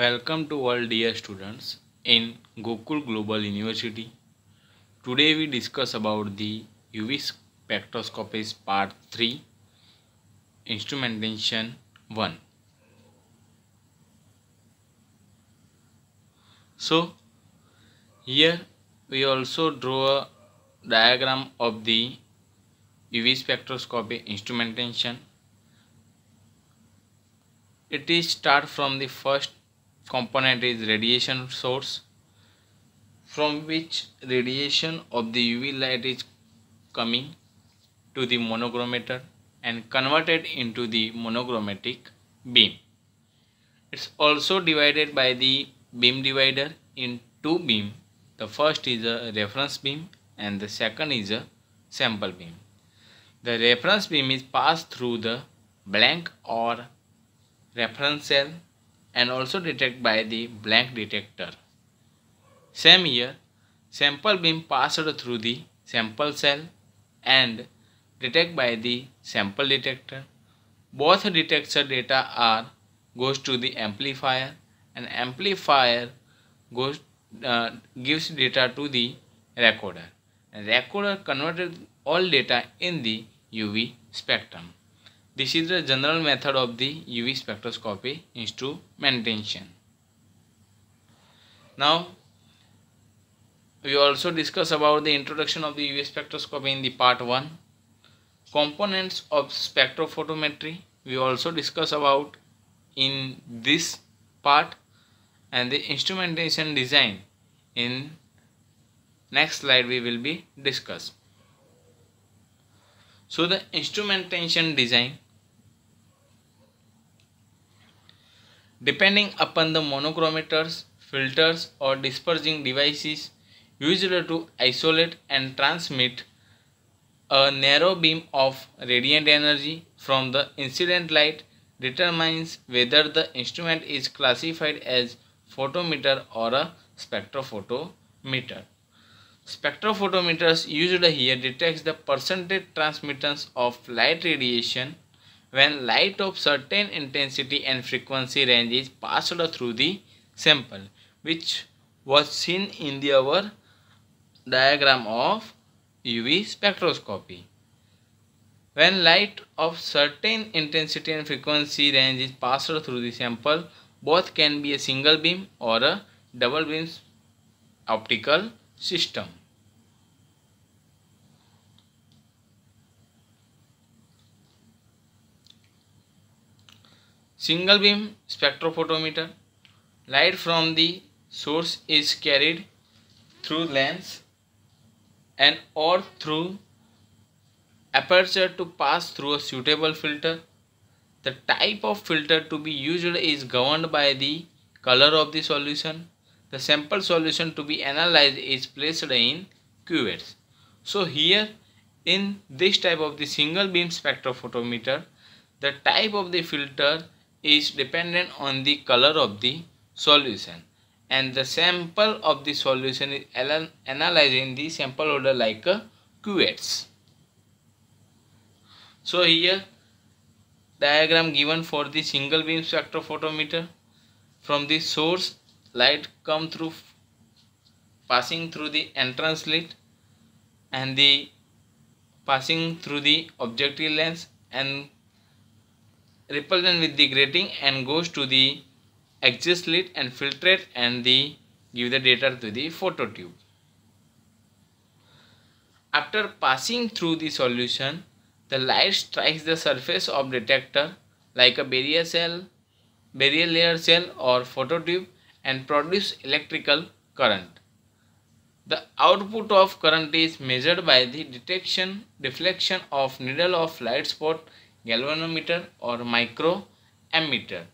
Welcome to all dear students in Gokul Global University. Today we discuss about the UV spectroscopy part 3 instrumentation 1. So here we also draw a diagram of the UV spectroscopy instrumentation. It is start from the first component is radiation source from which radiation of the UV light is coming to the monochromator and converted into the monochromatic beam. It's also divided by the beam divider in two beam. The first is a reference beam and the second is a sample beam. The reference beam is passed through the blank or reference cell and also detect by the blank detector. Same here, sample beam passed through the sample cell and detect by the sample detector. Both detector data are goes to the amplifier and amplifier goes uh, gives data to the recorder. And recorder converted all data in the UV spectrum. This is the general method of the UV spectroscopy instrumentation. Now, we also discuss about the introduction of the UV spectroscopy in the part 1. Components of spectrophotometry we also discuss about in this part and the instrumentation design in next slide we will be discuss. So the instrumentation design depending upon the monochromators, filters or dispersing devices used to isolate and transmit a narrow beam of radiant energy from the incident light determines whether the instrument is classified as photometer or a spectrophotometer. Spectrophotometers used here detects the percentage transmittance of light radiation when light of certain intensity and frequency range is passed through the sample which was seen in the our diagram of UV spectroscopy. When light of certain intensity and frequency range is passed through the sample, both can be a single beam or a double beam optical system. Single beam spectrophotometer. Light from the source is carried through lens and or through aperture to pass through a suitable filter. The type of filter to be used is governed by the color of the solution. The sample solution to be analyzed is placed in cuvettes. So here in this type of the single beam spectrophotometer, the type of the filter is dependent on the color of the solution and the sample of the solution is analyzing the sample order like a cuvettes. So here diagram given for the single beam spectrophotometer from the source light come through passing through the entrance slit and the passing through the objective lens and represent with the grating and goes to the exit slit and filtrate and the give the data to the phototube. After passing through the solution, the light strikes the surface of detector like a barrier cell, barrier layer cell or phototube and produce electrical current. The output of current is measured by the detection deflection of needle of light spot galvanometer or micro ammeter.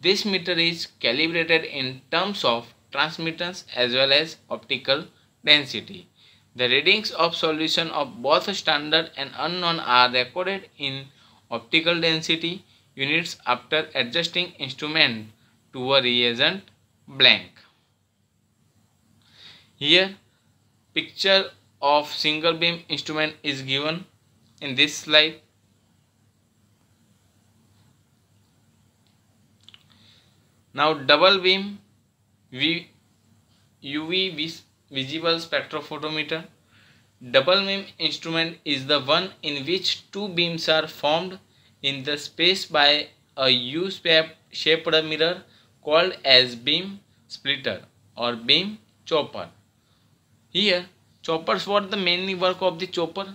This meter is calibrated in terms of transmittance as well as optical density. The readings of solution of both standard and unknown are recorded in optical density units after adjusting instrument to a reagent blank. Here picture of single beam instrument is given in this slide Now double beam UV visible spectrophotometer. Double beam instrument is the one in which two beams are formed in the space by a U-shaped mirror called as beam splitter or beam chopper. Here choppers were the mainly work of the chopper.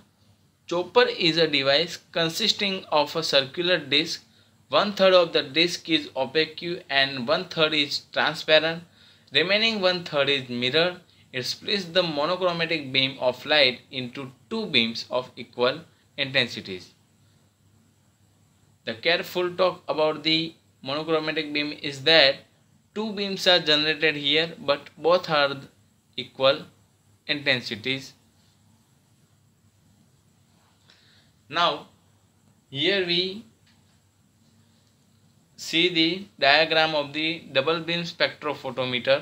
Chopper is a device consisting of a circular disc one third of the disk is opaque and one third is transparent. Remaining one third is mirror. It splits the monochromatic beam of light into two beams of equal intensities. The careful talk about the monochromatic beam is that two beams are generated here but both are equal intensities. Now here we see the diagram of the double beam spectrophotometer.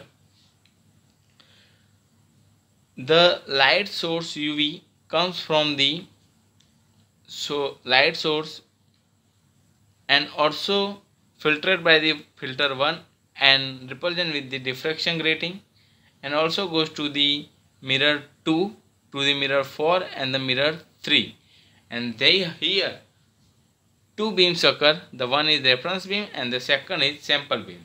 The light source UV comes from the so light source and also filtered by the filter 1 and repulsion with the diffraction grating and also goes to the mirror 2 to the mirror 4 and the mirror 3 and they here two beams occur. The one is reference beam and the second is sample beam.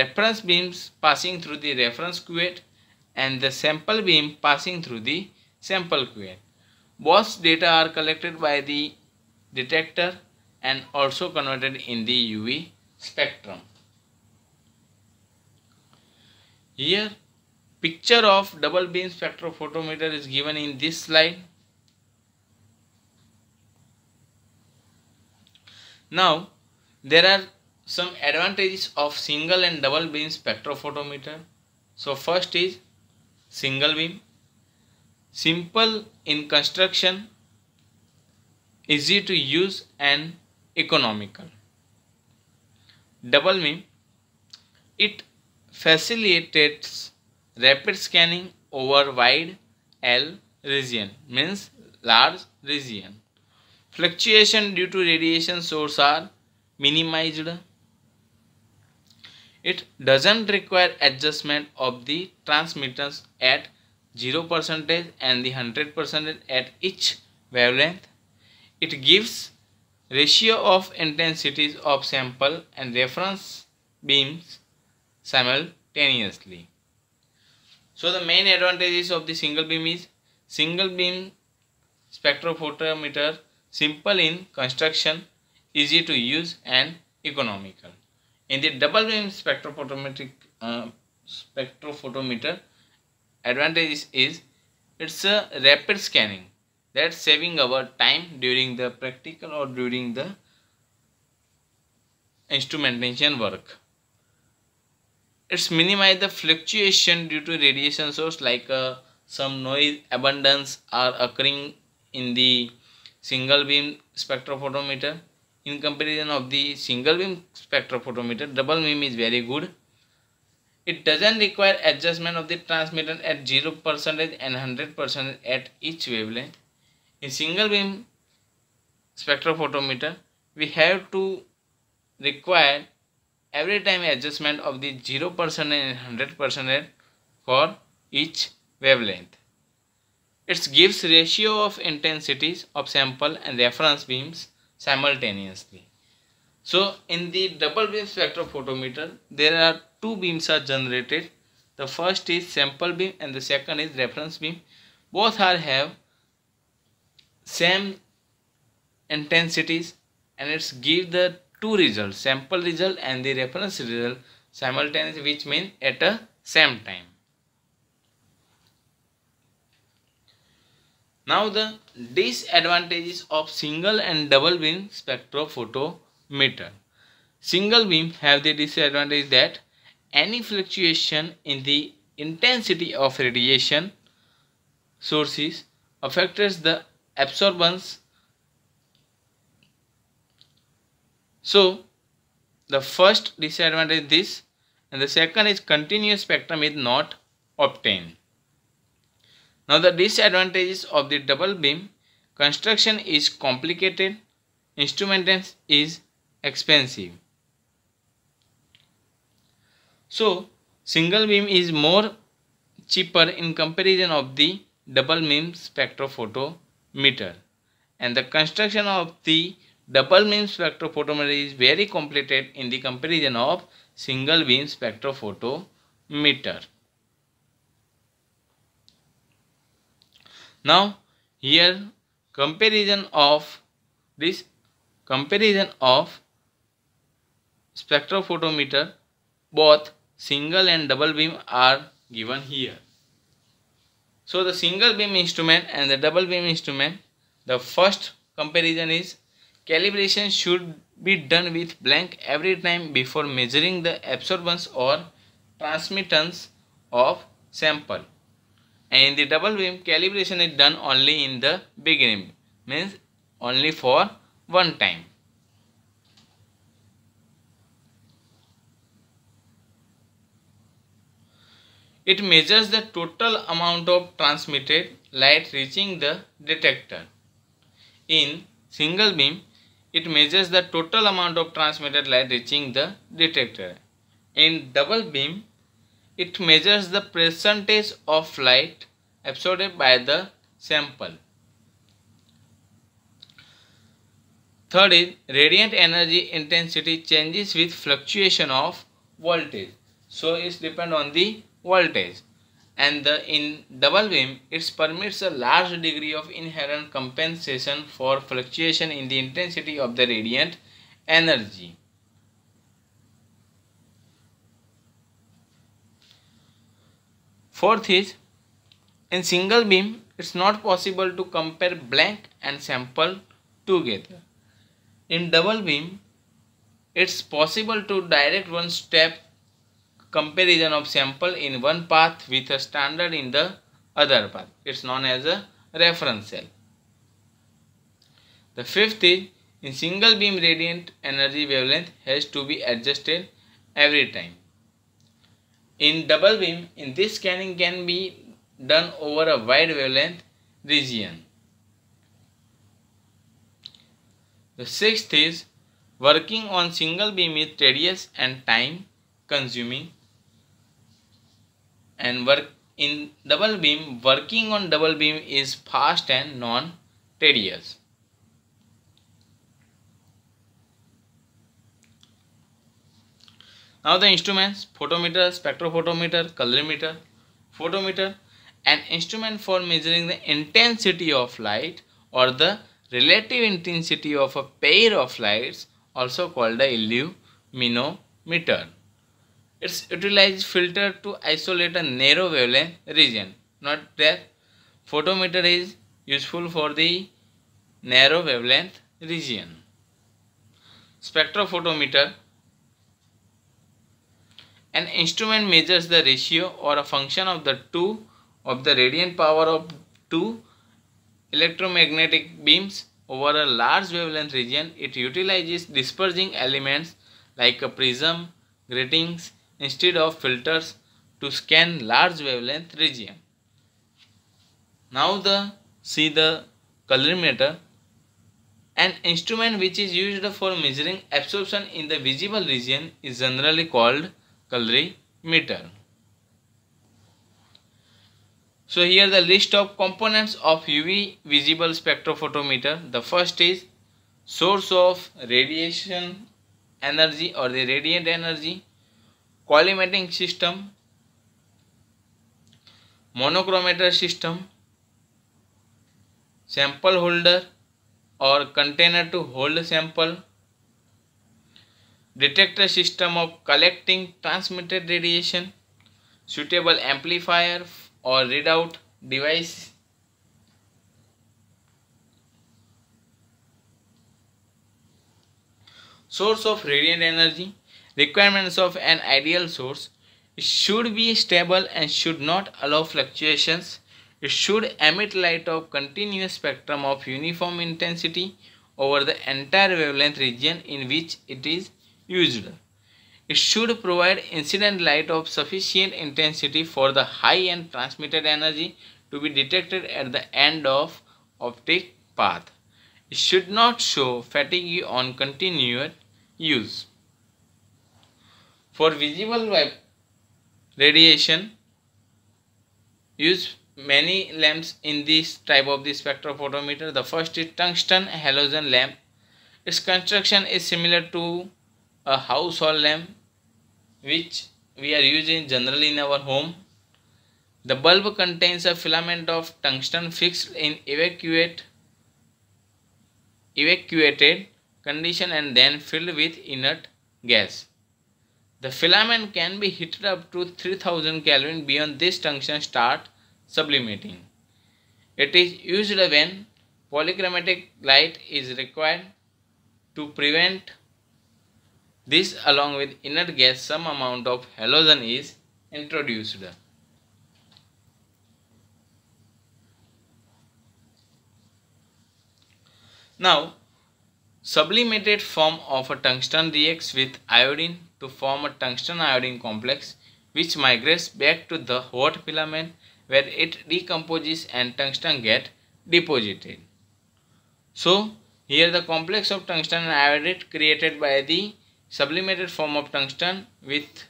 Reference beams passing through the reference cuvette and the sample beam passing through the sample cuvette. Both data are collected by the detector and also converted in the UV spectrum. Here picture of double beam spectrophotometer is given in this slide. Now, there are some advantages of single and double beam spectrophotometer. So, first is single beam, simple in construction, easy to use and economical. Double beam, it facilitates rapid scanning over wide L region means large region. Fluctuation due to radiation source are minimized. It doesn't require adjustment of the transmittance at 0 percentage and the 100 percent at each wavelength. It gives ratio of intensities of sample and reference beams simultaneously. So the main advantages of the single beam is single beam spectrophotometer simple in construction, easy to use and economical. In the double beam spectrophotometric uh, spectrophotometer, advantage is, it's a rapid scanning that's saving our time during the practical or during the instrumentation work. It's minimize the fluctuation due to radiation source like uh, some noise abundance are occurring in the single beam spectrophotometer. In comparison of the single beam spectrophotometer, double beam is very good. It doesn't require adjustment of the transmitter at 0% and 100% at each wavelength. In single beam spectrophotometer, we have to require every time adjustment of the 0% and 100% for each wavelength. It gives ratio of intensities of sample and reference beams simultaneously. So in the double beam spectrophotometer, there are two beams are generated. The first is sample beam and the second is reference beam. Both are have same intensities and it's give the two results, sample result and the reference result simultaneously which means at a same time. Now the disadvantages of single and double beam spectrophotometer. Single beam have the disadvantage that any fluctuation in the intensity of radiation sources affects the absorbance. So the first disadvantage is this and the second is continuous spectrum is not obtained. Now the disadvantages of the double beam construction is complicated, instrumentation is expensive. So single beam is more cheaper in comparison of the double beam spectrophotometer and the construction of the double beam spectrophotometer is very complicated in the comparison of single beam spectrophotometer. now here comparison of this comparison of spectrophotometer both single and double beam are given here so the single beam instrument and the double beam instrument the first comparison is calibration should be done with blank every time before measuring the absorbance or transmittance of sample and in the double beam calibration is done only in the beginning means only for one time It measures the total amount of transmitted light reaching the detector. In single beam, it measures the total amount of transmitted light reaching the detector. In double beam, it measures the percentage of light absorbed by the sample. Third is radiant energy intensity changes with fluctuation of voltage. So it depends on the voltage. And the, in double beam, it permits a large degree of inherent compensation for fluctuation in the intensity of the radiant energy. Fourth is in single beam it's not possible to compare blank and sample together. In double beam it's possible to direct one step comparison of sample in one path with a standard in the other path. It's known as a reference cell. The fifth is in single beam radiant energy wavelength has to be adjusted every time. In double beam, in this scanning can be done over a wide wavelength region. The sixth is working on single beam is tedious and time consuming and work in double beam working on double beam is fast and non tedious. Now the instruments photometer, spectrophotometer, colorimeter, photometer an instrument for measuring the intensity of light or the relative intensity of a pair of lights also called the illuminometer. It's utilizes filter to isolate a narrow wavelength region not that photometer is useful for the narrow wavelength region. Spectrophotometer an instrument measures the ratio or a function of the two of the radiant power of two electromagnetic beams over a large wavelength region. It utilizes dispersing elements like a prism, gratings instead of filters to scan large wavelength region. Now the see the colorimeter an instrument which is used for measuring absorption in the visible region is generally called calorimeter. So here the list of components of UV visible spectrophotometer. The first is source of radiation energy or the radiant energy, collimating system, monochromator system sample holder और container to hold sample detector system of collecting transmitted radiation, suitable amplifier or readout device, source of radiant energy, requirements of an ideal source, it should be stable and should not allow fluctuations. It should emit light of continuous spectrum of uniform intensity over the entire wavelength region in which it is used. It should provide incident light of sufficient intensity for the high-end transmitted energy to be detected at the end of optic path. It should not show fatigue on continued use. For visible radiation, use many lamps in this type of the spectrophotometer. The first is tungsten halogen lamp. Its construction is similar to a household lamp which we are using generally in our home. The bulb contains a filament of tungsten fixed in evacuate, evacuated condition and then filled with inert gas. The filament can be heated up to 3000 Kelvin beyond this tungsten start sublimating. It is used when polychromatic light is required to prevent this along with inert gas some amount of halogen is introduced. Now sublimated form of a tungsten reacts with iodine to form a tungsten iodine complex which migrates back to the hot filament where it decomposes and tungsten get deposited. So here the complex of tungsten iodide created by the sublimated form of tungsten with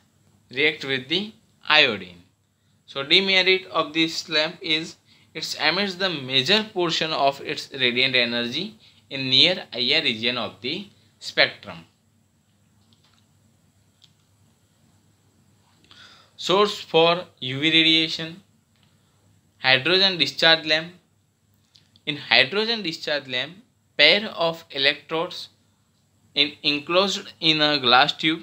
react with the iodine. So demerit of this lamp is it emits the major portion of its radiant energy in near higher region of the spectrum. Source for UV radiation Hydrogen discharge lamp In hydrogen discharge lamp, pair of electrodes in, enclosed in a glass tube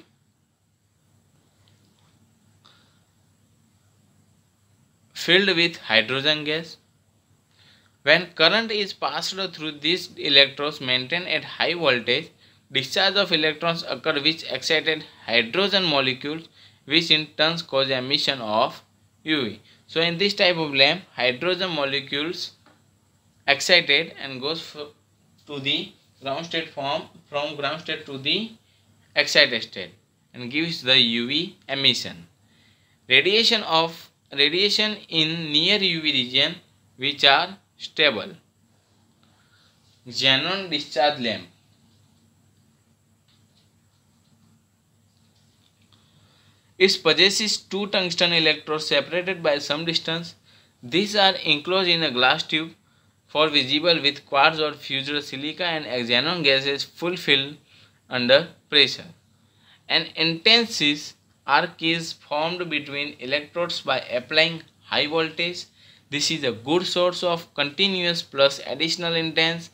filled with hydrogen gas. When current is passed through these electrodes maintained at high voltage, discharge of electrons occur which excited hydrogen molecules which in turn cause emission of UV. So in this type of lamp, hydrogen molecules excited and goes to the ground state form from ground state to the excited state and gives the UV emission. Radiation of radiation in near UV region which are stable. Xenon discharge lamp. It possesses two tungsten electrodes separated by some distance. These are enclosed in a glass tube for visible with quartz or fused silica and xenon gases fulfilled under pressure. An intense arc is formed between electrodes by applying high voltage. This is a good source of continuous plus additional intense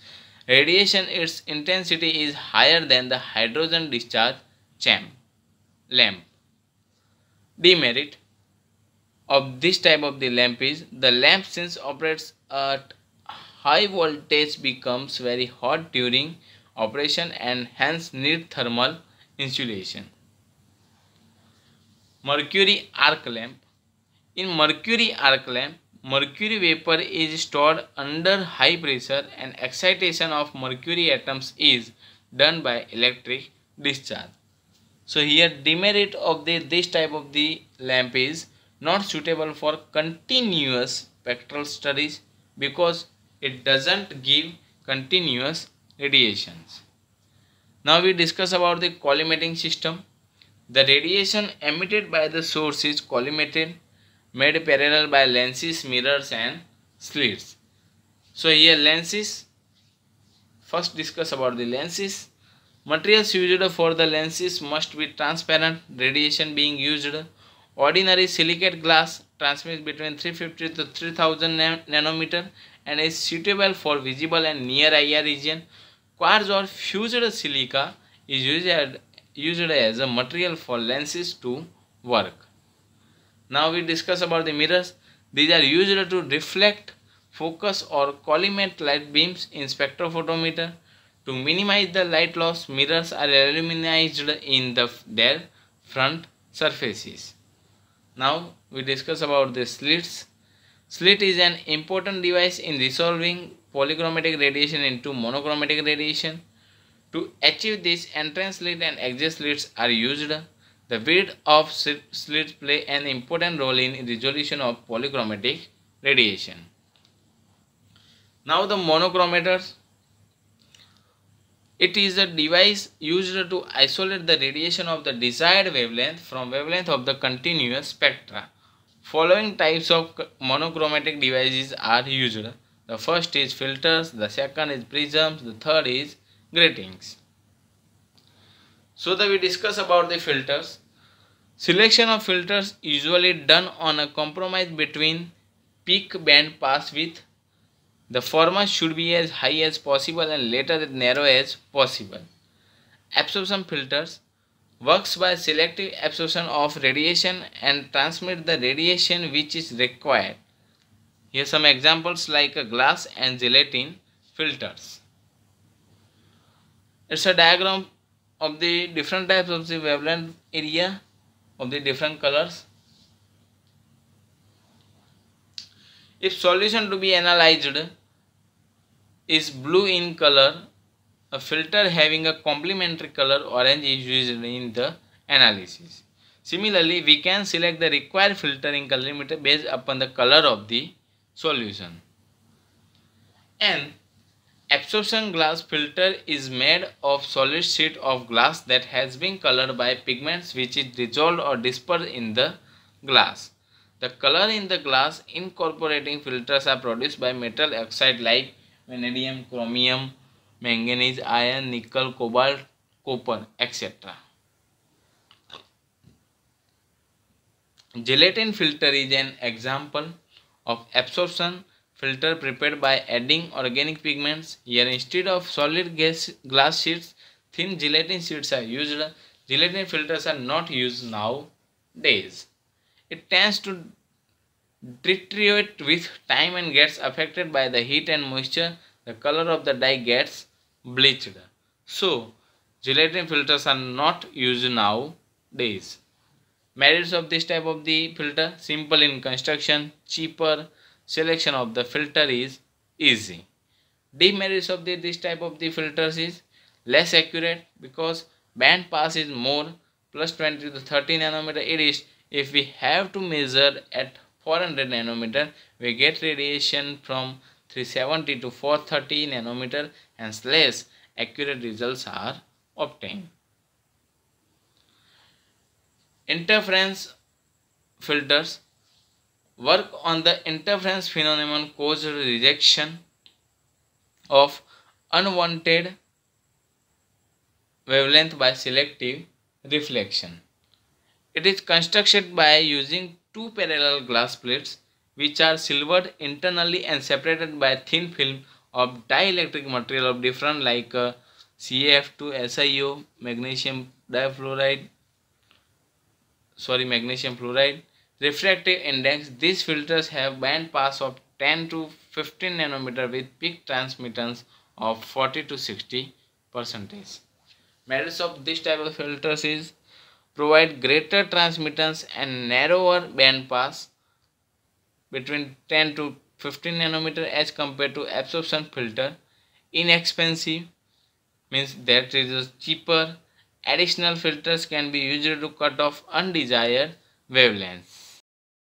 radiation. Its intensity is higher than the hydrogen discharge champ, lamp. Demerit of this type of the lamp is the lamp since operates at high voltage becomes very hot during operation and hence need thermal insulation. Mercury arc lamp. In mercury arc lamp, mercury vapor is stored under high pressure and excitation of mercury atoms is done by electric discharge. So here demerit of the, this type of the lamp is not suitable for continuous spectral studies because it doesn't give continuous radiations. Now we discuss about the collimating system. The radiation emitted by the source is collimated, made parallel by lenses, mirrors and slits. So here lenses, first discuss about the lenses. Materials used for the lenses must be transparent, radiation being used. Ordinary silicate glass transmits between 350 to 3000 nanometer and is suitable for visible and near IR region. Quartz or fused silica is used, used as a material for lenses to work. Now we discuss about the mirrors. These are used to reflect, focus or collimate light beams in spectrophotometer. To minimize the light loss, mirrors are aluminized in the, their front surfaces. Now we discuss about the slits. Slit is an important device in resolving polychromatic radiation into monochromatic radiation. To achieve this, entrance slit and exit slits are used. The width of slits play an important role in resolution of polychromatic radiation. Now the monochromators. It is a device used to isolate the radiation of the desired wavelength from wavelength of the continuous spectra. Following types of monochromatic devices are used. The first is filters, the second is prisms, the third is gratings. So that we discuss about the filters. Selection of filters usually done on a compromise between peak band pass width. The former should be as high as possible and later as narrow as possible. Absorption filters works by selective absorption of radiation and transmit the radiation which is required. Here some examples like a glass and gelatin filters. It's a diagram of the different types of the wavelength area of the different colors. If solution to be analyzed is blue in color a filter having a complementary color orange is used in the analysis. Similarly, we can select the required filtering colorimeter based upon the color of the solution. An absorption glass filter is made of solid sheet of glass that has been colored by pigments which is dissolved or dispersed in the glass. The color in the glass incorporating filters are produced by metal oxide like vanadium, chromium, manganese, iron, nickel, cobalt, copper, etc. Gelatin filter is an example of absorption filter prepared by adding organic pigments. Here instead of solid gas, glass sheets, thin gelatin sheets are used. Gelatin filters are not used nowadays. It tends to deteriorate with time and gets affected by the heat and moisture. The color of the dye gets bleached. So, gelatin filters are not used nowadays. Merits of this type of the filter, simple in construction, cheaper, selection of the filter is easy. Demerits of the, this type of the filters is less accurate because band pass is more plus 20 to 30 nanometer it is if we have to measure at 400 nanometer we get radiation from 370 to 430 nanometer and less accurate results are obtained. Interference filters work on the interference phenomenon caused rejection of unwanted wavelength by selective reflection. It is constructed by using two parallel glass plates which are silvered internally and separated by a thin film of dielectric material of different like uh, CF2, SiO, magnesium difluoride, sorry magnesium fluoride. Refractive index, these filters have band pass of 10 to 15 nanometer with peak transmittance of 40 to 60 percentage. Merits of this type of filters is provide greater transmittance and narrower band pass between 10 to 15 nanometer as compared to absorption filter inexpensive means that is cheaper additional filters can be used to cut off undesired wavelengths